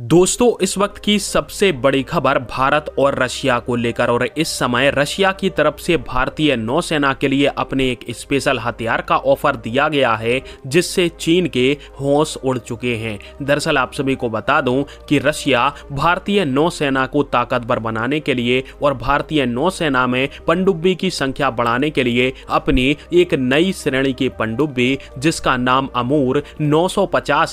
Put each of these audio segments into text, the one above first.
दोस्तों इस वक्त की सबसे बड़ी खबर भारत और रशिया को लेकर और इस समय रशिया की तरफ से भारतीय नौसेना के लिए अपने एक स्पेशल हथियार का ऑफर दिया गया है जिससे चीन के होश उड़ चुके हैं दरअसल आप सभी को बता दूं कि रशिया भारतीय नौसेना को ताकतवर बनाने के लिए और भारतीय नौसेना में पनडुब्बी की संख्या बढ़ाने के लिए अपनी एक नई श्रेणी की पंडुब्बी जिसका नाम अमूर नौ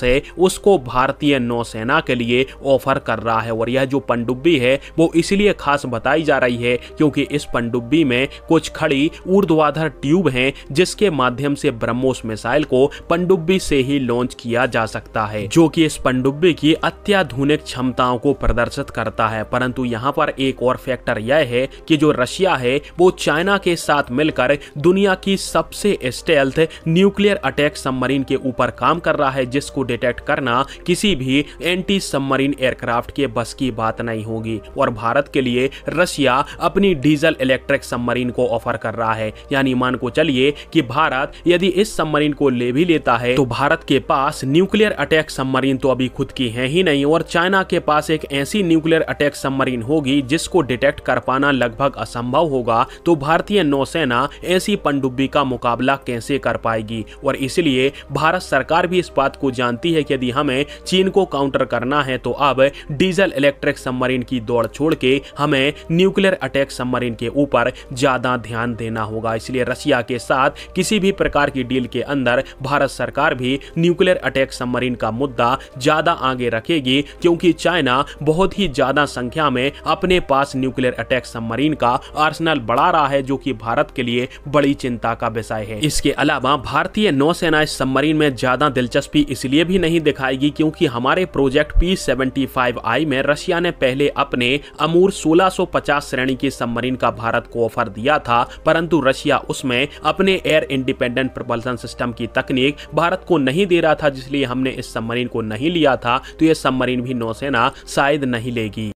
है उसको भारतीय नौसेना के लिए लिए ऑफर कर रहा है और यह जो पनडुब्बी है वो इसलिए खास बताई जा रही है क्योंकि इस पनडुब्बी में कुछ खड़ी ऊर्ध्वाधर ट्यूब हैं जिसके माध्यम से ब्रह्मोस मिसाइल को पनडुब्बी से ही लॉन्च किया जा सकता है जो कि इस पनडुब्बी की अत्याधुनिक क्षमताओं को प्रदर्शित करता है परंतु यहाँ पर एक और फैक्टर यह है कि जो रशिया है वो चाइना के साथ मिलकर दुनिया की सबसे स्टेल्थ न्यूक्लियर अटैक सबमरीन के ऊपर काम कर रहा है जिसको डिटेक्ट करना किसी भी एंटी सब सबमरीन एयरक्राफ्ट के बस की बात नहीं होगी और भारत के लिए रशिया अपनी डीजल इलेक्ट्रिक सबमरीन को ऑफर कर रहा है यानी मान को चलिए कि भारत यदि इस सबमरीन को ले भी लेता है तो भारत के पास न्यूक्लियर अटैक सबमरीन तो अभी खुद की है ही नहीं और चाइना के पास एक ऐसी न्यूक्लियर अटैक सबमरीन होगी जिसको डिटेक्ट कर पाना लगभग असंभव होगा तो भारतीय नौसेना ऐसी पनडुब्बी का मुकाबला कैसे कर पाएगी और इसलिए भारत सरकार भी इस बात को जानती है कि यदि हमें चीन को काउंटर करना है तो अब डीजल इलेक्ट्रिक सबमरीन की दौड़ छोड़ के हमें न्यूक्लियर अटैक सबमरीन के ऊपर ज्यादा ध्यान देना होगा इसलिए रशिया के साथ किसी भी प्रकार की डील के अंदर भारत सरकार भी न्यूक्लियर अटैक सबमरीन का मुद्दा ज्यादा आगे रखेगी क्योंकि चाइना बहुत ही ज्यादा संख्या में अपने पास न्यूक्लियर अटैक सबमरीन का आर्सनल बढ़ा रहा है जो कि भारत के लिए बड़ी चिंता का विषय है इसके अलावा भारतीय नौसेना इस सबमरीन में ज्यादा दिलचस्पी इसलिए भी नहीं दिखाएगी क्योंकि हमारे प्रोजेक्ट पी टी-75आई में रशिया ने पहले अपने अमूर 1650 श्रेणी के सबमरीन का भारत को ऑफर दिया था परंतु रशिया उसमें अपने एयर इंडिपेंडेंट प्रपल्सन सिस्टम की तकनीक भारत को नहीं दे रहा था जिसलिए हमने इस सबमरीन को नहीं लिया था तो यह सबमरीन भी नौसेना शायद नहीं लेगी